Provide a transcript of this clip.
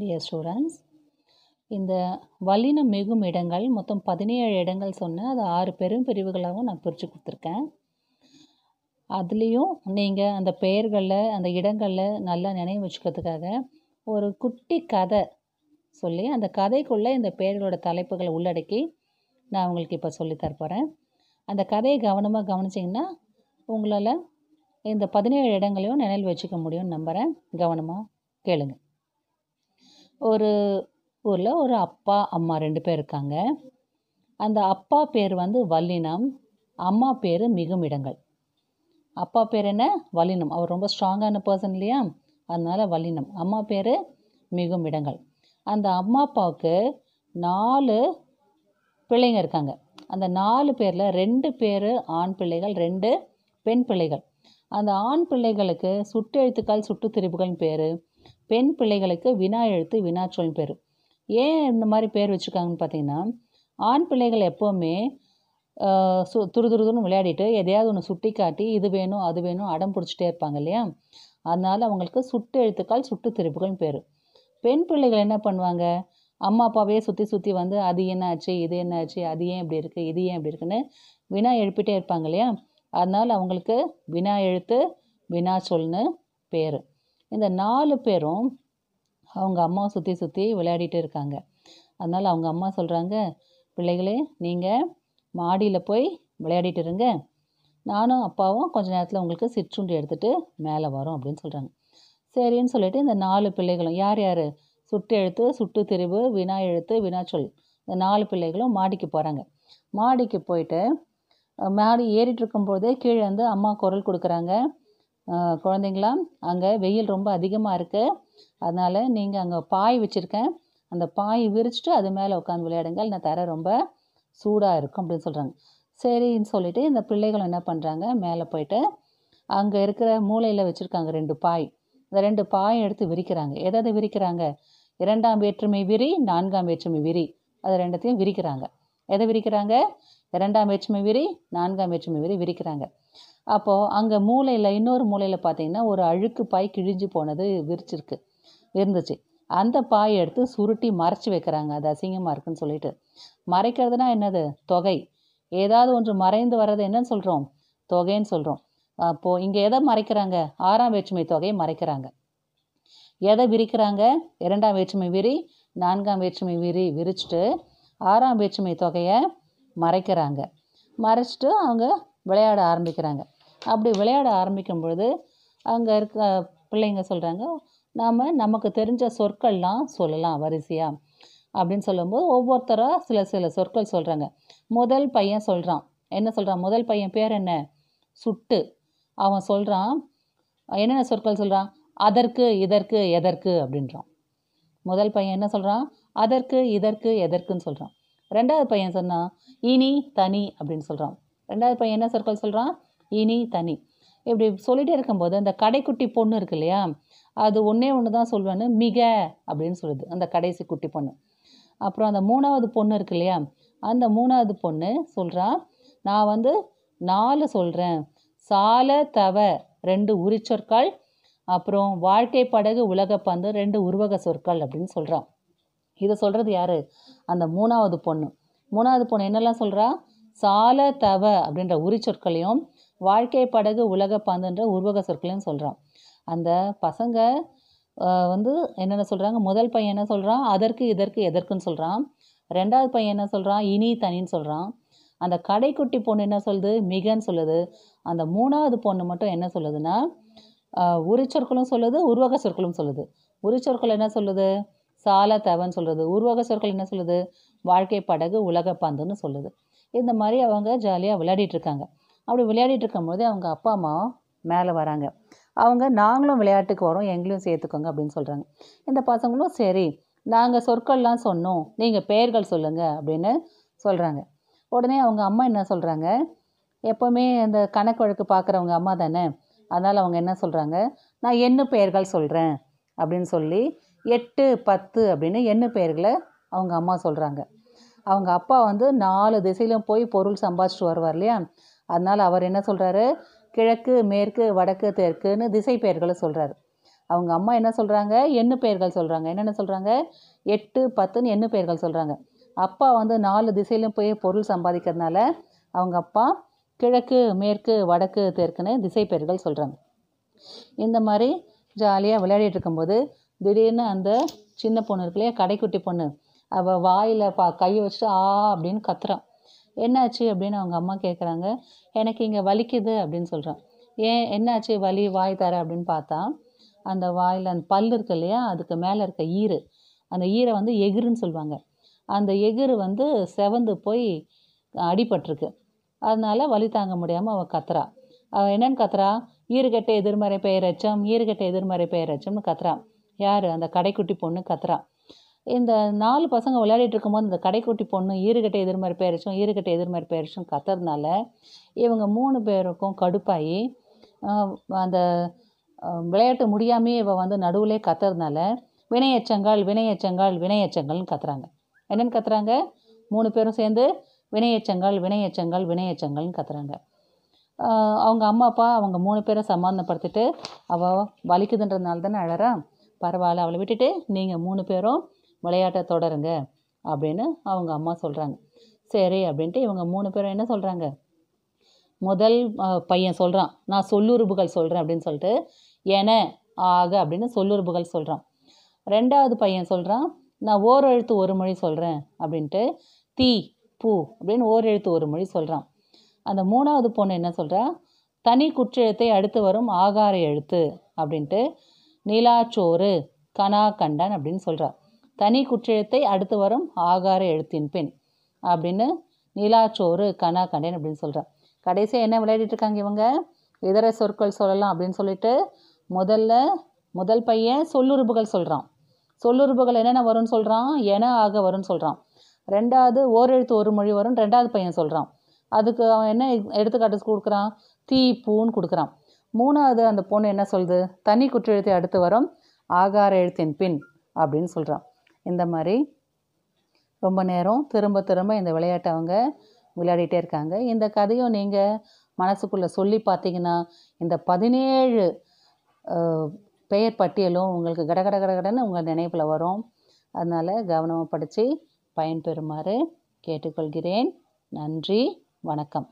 dear students இந்த வல்லினம் மிகும் இடங்கள் மொத்தம் பதினேழு இடங்கள் சொன்ன அது ஆறு பெரும் பிரிவுகளாகவும் நான் பிரித்து கொடுத்துருக்கேன் அதுலேயும் நீங்கள் அந்த பெயர்களில் அந்த இடங்களில் நல்லா நினைவு வச்சுக்கிறதுக்காக ஒரு குட்டி கதை சொல்லி அந்த கதைக்குள்ளே இந்த பெயர்களோட தலைப்புகளை உள்ளடக்கி நான் உங்களுக்கு இப்போ சொல்லித்தர போகிறேன் அந்த கதையை கவனமாக கவனிச்சிங்கன்னா உங்களால் இந்த பதினேழு இடங்களையும் நினைவு வச்சுக்க முடியும்னு நம்புகிறேன் கவனமாக கேளுங்கள் ஒரு ஊரில் ஒரு அப்பா அம்மா ரெண்டு பேர் இருக்காங்க அந்த அப்பா பேர் வந்து வல்லினம் அம்மா பேர் மிகுமிடங்கள் அப்பா பேர் என்ன வல்லினம் அவர் ரொம்ப ஸ்ட்ராங்கான பர்சன் இல்லையா அதனால் வல்லினம் அம்மா பேர் மிகுமிடங்கள் அந்த அம்மா அப்பாவுக்கு நாலு பிள்ளைங்க இருக்காங்க அந்த நாலு பேரில் ரெண்டு பேர் ஆண் பிள்ளைகள் ரெண்டு பெண் பிள்ளைகள் அந்த ஆண் பிள்ளைகளுக்கு சுட்டு எழுத்துக்கால் சுட்டு திரிபுகள் பேர் பெண் பிள்ளைகளுக்கு வினா எழுத்து வினாச்சொல் பேர் ஏன் இந்த மாதிரி பேர் வச்சுருக்காங்கன்னு பார்த்தீங்கன்னா ஆண் பிள்ளைகள் எப்போவுமே சு துருதுருதுன்னு விளையாடிட்டு எதையாவது ஒன்று சுட்டி காட்டி இது வேணும் அது வேணும் அடம் பிடிச்சிட்டே இருப்பாங்க இல்லையா அதனால் அவங்களுக்கு சுட்டு எழுத்துக்கால் சுட்டு திரிப்புகள் பேர் பெண் பிள்ளைகள் என்ன பண்ணுவாங்க அம்மா அப்பாவையே சுற்றி சுற்றி வந்து அது என்ன ஆச்சு இது என்ன ஆச்சு அது ஏன் இப்படி இருக்குது இது ஏன் இப்படி இருக்குன்னு வினா எழுப்பிட்டே இருப்பாங்க இல்லையா அதனால் அவங்களுக்கு வினா எழுத்து வினா சொல்னு பேர் இந்த நாலு பேரும் அவங்க அம்மா சுற்றி சுற்றி விளையாடிட்டு இருக்காங்க அதனால் அவங்க அம்மா சொல்கிறாங்க பிள்ளைகளே நீங்கள் மாடியில் போய் விளையாடிட்டு இருங்க நானும் அப்பாவும் கொஞ்ச நேரத்தில் உங்களுக்கு சிற்றுண்டி எடுத்துகிட்டு மேலே வரோம் அப்படின்னு சொல்கிறாங்க சரின்னு சொல்லிட்டு இந்த நாலு பிள்ளைகளும் யார் யார் சுட்டு எழுத்து சுட்டு திரிவு வினா எழுத்து வினா சொல் இந்த நாலு பிள்ளைகளும் மாடிக்கு போகிறாங்க மாடிக்கு போயிட்டு மாடி ஏறிகிட்டு இருக்கும்போதே கீழே வந்து அம்மா குரல் கொடுக்குறாங்க குழந்தைங்களாம் அங்கே வெயில் ரொம்ப அதிகமாக இருக்குது அதனால் நீங்கள் அங்கே பாய் வச்சுருக்கேன் அந்த பாய் விரிச்சிட்டு அது மேலே உட்காந்து விளையாடுங்கள் நான் தர ரொம்ப சூடாக இருக்கும் அப்படின்னு சொல்கிறாங்க சரின்னு சொல்லிவிட்டு இந்த பிள்ளைகள் என்ன பண்ணுறாங்க மேலே போயிட்டு அங்கே இருக்கிற மூளையில் வச்சுருக்காங்க ரெண்டு பாய் இந்த ரெண்டு பாயை எடுத்து விரிக்கிறாங்க எதாவது விரிக்கிறாங்க இரண்டாம் வேற்றுமை விரி நான்காம் வேற்றுமை விரி அது ரெண்டத்தையும் விரிக்கிறாங்க எதை விரிக்கிறாங்க இரண்டாம் வேற்றுமை விரி நான்காம் வேற்றுமை விரி விரிக்கிறாங்க அப்போது அங்கே மூலையில் இன்னொரு மூலையில் பார்த்தீங்கன்னா ஒரு அழுக்கு பாய் கிழிஞ்சு போனது விரிச்சிருக்கு இருந்துச்சு அந்த பாயை எடுத்து சுருட்டி மறைச்சி வைக்கிறாங்க அது அசிங்கமாக இருக்குன்னு சொல்லிட்டு மறைக்கிறதுனா என்னது தொகை ஏதாவது ஒன்று மறைந்து வர்றது என்னன்னு சொல்கிறோம் தொகைன்னு சொல்கிறோம் அப்போது இங்கே எதை மறைக்கிறாங்க ஆறாம் வேற்றுமை தொகையை மறைக்கிறாங்க எதை விரிக்கிறாங்க இரண்டாம் வேற்றுமை விரி நான்காம் வேற்றுமை விரி விரிச்சுட்டு ஆறாம் வேற்றுமை தொகையை மறைக்கிறாங்க மறைச்சிட்டு அவங்க விளையாட ஆரம்பிக்கிறாங்க அப்படி விளையாட ஆரம்பிக்கும் பொழுது அங்கே இருக்க பிள்ளைங்க சொல்கிறாங்க நாம் நமக்கு தெரிஞ்ச சொற்கள்லாம் சொல்லலாம் வரிசையாக அப்படின்னு சொல்லும்போது ஒவ்வொருத்தராக சில சில சொற்கள் சொல்கிறாங்க முதல் பையன் சொல்கிறான் என்ன சொல்கிறான் முதல் பையன் பேர் என்ன சுட்டு அவன் சொல்கிறான் என்னென்ன சொற்கள் சொல்கிறான் அதற்கு இதற்கு எதற்கு அப்படின்றான் முதல் பையன் என்ன சொல்கிறான் அதற்கு இதற்கு எதற்குன்னு சொல்கிறான் ரெண்டாவது பையன் சொன்னால் இனி தனி அப்படின்னு சொல்கிறான் ரெண்டாவது பையன் என்ன சொற்கள் சொல்கிறான் இனி தனி இப்படி சொல்லிகிட்டே இருக்கும்போது அந்த கடைக்குட்டி பொண்ணு இருக்கு இல்லையா அது ஒன்றே ஒன்று தான் சொல்லுவேன்னு மிக அப்படின்னு சொல்லுது அந்த கடைசி குட்டி பொண்ணு அப்புறம் அந்த மூணாவது பொண்ணு இருக்கு இல்லையா அந்த மூணாவது பொண்ணு சொல்கிறா நான் வந்து நாலு சொல்கிறேன் சால தவ ரெண்டு உரிச்சொற்கள் அப்புறம் வாழ்க்கை படகு உலக பந்து ரெண்டு உருவக சொற்கள் அப்படின்னு சொல்கிறான் இதை சொல்கிறது யார் அந்த மூணாவது பொண்ணு மூணாவது பொண்ணு என்னெல்லாம் சொல்கிறா சால தவ அப்படின்ற உரி சொற்களையும் வாழ்க்கை படகு உலக பந்துன்ற உருவக சொற்களையும் சொல்கிறான் அந்த பசங்க வந்து என்னென்ன சொல்கிறாங்க முதல் பையன் என்ன சொல்கிறான் அதற்கு இதற்கு எதற்குன்னு சொல்கிறான் ரெண்டாவது பையன் என்ன சொல்கிறான் இனி தனின்னு சொல்கிறான் அந்த கடைக்குட்டி பொண்ணு என்ன சொல்லுது மிகன்னு சொல்லுது அந்த மூணாவது பொண்ணு மட்டும் என்ன சொல்லுதுன்னா உரிச்சொற்களும் சொல்லுது உருவக சொற்களும் சொல்லுது உரிச்சொற்கள் என்ன சொல்லுது சால தவன் சொல்கிறது உருவக சொற்கள் என்ன சொல்லுது வாழ்க்கை படகு உலக பந்துன்னு சொல்லுது இந்த மாதிரி அவங்க ஜாலியாக விளையாடிட்டு இருக்காங்க அப்படி விளையாடிட்டு இருக்கும்போது அவங்க அப்பா அம்மா மேலே வராங்க அவங்க நாங்களும் விளையாட்டுக்கு வரோம் எங்களையும் சேர்த்துக்கோங்க அப்படின்னு சொல்கிறாங்க இந்த பசங்களும் சரி நாங்கள் சொற்கள்லாம் சொன்னோம் நீங்கள் பெயர்கள் சொல்லுங்கள் அப்படின்னு சொல்கிறாங்க உடனே அவங்க அம்மா என்ன சொல்கிறாங்க எப்போவுமே இந்த கணக்கு வழக்கு பார்க்குறவங்க அம்மா தானே அதனால் அவங்க என்ன சொல்கிறாங்க நான் என்ன பெயர்கள் சொல்கிறேன் அப்படின்னு சொல்லி எட்டு பத்து அப்படின்னு எண்ணு பெயர்களை அவங்க அம்மா சொல்கிறாங்க அவங்க அப்பா வந்து நாலு திசையிலும் போய் பொருள் சம்பாதிச்சிட்டு வருவார் இல்லையா அதனால் அவர் என்ன சொல்கிறாரு கிழக்கு மேற்கு வடக்கு தெற்குன்னு திசை பெயர்களை சொல்கிறாரு அவங்க அம்மா என்ன சொல்கிறாங்க எண்ணு பெயர்கள் சொல்கிறாங்க என்னென்ன சொல்கிறாங்க எட்டு பத்துன்னு எண்ணு பெயர்கள் சொல்கிறாங்க அப்பா வந்து நாலு திசையிலும் போய் பொருள் சம்பாதிக்கிறதுனால அவங்க அப்பா கிழக்கு மேற்கு வடக்கு தெற்குன்னு திசை பெயர்கள் சொல்கிறாங்க இந்த மாதிரி ஜாலியாக விளையாடிட்டு இருக்கும்போது திடீர்னு அந்த சின்ன பொண்ணு இருக்கு இல்லையா கடைக்குட்டி பொண்ணு அவள் வாயில் பா கையை வச்சுட்டு ஆ அப்படின்னு கத்துறான் என்னாச்சு அப்படின்னு அவங்க அம்மா கேட்குறாங்க எனக்கு இங்கே வலிக்குது அப்படின்னு சொல்கிறான் ஏன் என்னாச்சு வலி வாய் தர அப்படின்னு பார்த்தா அந்த வாயில் அந்த பல் இருக்கு இல்லையா அதுக்கு மேலே இருக்க ஈரு அந்த ஈரை வந்து எகிருன்னு சொல்லுவாங்க அந்த எகிரு வந்து செவந்து போய் அடிபட்டிருக்கு அதனால வலி தாங்க முடியாமல் அவள் கத்துறா அவள் என்னென்னு கத்துறா ஈறுகட்ட எதிர்மறை பெயர் அச்சம் ஈறுகட்ட எதிர்மறை அச்சம்னு கத்துறான் யார் அந்த கடைக்குட்டி பொண்ணு கத்துறா இந்த நாலு பசங்க விளையாடிட்டு இருக்கும்போது இந்த கடைக்குட்டி பொண்ணு ஈருகட்டை எதிர்மறை பேரிச்சும் ஈருகட்டை எதிர்மறை பேரிச்சும் கத்துறதுனால இவங்க மூணு பேருக்கும் கடுப்பாகி அந்த விளையாட்டு முடியாமே இவ வந்து நடுவில் கத்துறதுனால வினையச்சங்கள் வினையச்சங்கள் வினையச்சங்கள்னு கத்துறாங்க என்னென்னு கத்துறாங்க மூணு பேரும் சேர்ந்து வினையச்சங்கள் வினையச்சங்கள் வினையச்சங்கள்னு கத்துறாங்க அவங்க அம்மா அப்பா அவங்க மூணு பேரை சமாதானப்படுத்திட்டு அவள் வலிக்குதுன்றதுனால தானே அழறா பரவாயில்ல அவளை விட்டுட்டு நீங்கள் மூணு பேரும் விளையாட்டை தொடருங்க அப்படின்னு அவங்க அம்மா சொல்கிறாங்க சரி அப்படின்ட்டு இவங்க மூணு பேரும் என்ன சொல்கிறாங்க முதல் பையன் சொல்கிறான் நான் சொல்லுறுப்புகள் சொல்கிறேன் அப்படின்னு சொல்லிட்டு என ஆக அப்படின்னு சொல்லுறுப்புகள் சொல்கிறான் ரெண்டாவது பையன் சொல்கிறான் நான் ஓர் எழுத்து ஒரு மொழி சொல்கிறேன் அப்படின்ட்டு தீ பூ அப்படின்னு ஓர் எழுத்து ஒரு மொழி சொல்கிறான் அந்த மூணாவது பொண்ணு என்ன சொல்கிறா தனி குற்றெழுத்தை அடுத்து வரும் ஆகார எழுத்து அப்படின்ட்டு நீலாச்சோறு கனா கண்டன் அப்படின்னு சொல்கிறார் தனி குற்றெழுத்தை அடுத்து வரும் ஆகார எழுத்தின் பெண் அப்படின்னு நீலாச்சோறு கனா கண்டன் அப்படின்னு சொல்கிறார் கடைசியாக என்ன விளையாடிட்டு இருக்காங்க இவங்க இதர சொற்கள் சொல்லலாம் அப்படின்னு சொல்லிட்டு முதல்ல முதல் பையன் சொல்லுறுப்புகள் சொல்கிறான் சொல்லுறுப்புகள் என்னென்ன வரும்னு சொல்கிறான் என ஆக வரும்னு சொல்கிறான் ரெண்டாவது ஓரெழுத்து ஒரு மொழி வரும் ரெண்டாவது பையன் சொல்கிறான் அதுக்கு அவன் என்ன எடுத்துக்காட்டு கொடுக்குறான் தீ பூன்னு கொடுக்குறான் மூணாவது அந்த பொண்ணு என்ன சொல்லுது தனி குற்றெழுத்தை அடுத்து வரும் ஆகார எழுத்தின் பின் அப்படின்னு சொல்கிறான் இந்த மாதிரி ரொம்ப நேரம் திரும்ப திரும்ப இந்த விளையாட்டை அவங்க விளையாடிட்டே இருக்காங்க இந்த கதையும் நீங்கள் மனசுக்குள்ளே சொல்லி பார்த்தீங்கன்னா இந்த பதினேழு பெயர் பட்டியலும் உங்களுக்கு கடகட கடகடன்னு உங்கள் நினைப்பில் வரும் அதனால் கவனமாக படித்து பயன்பெறுமாறு கேட்டுக்கொள்கிறேன் நன்றி வணக்கம்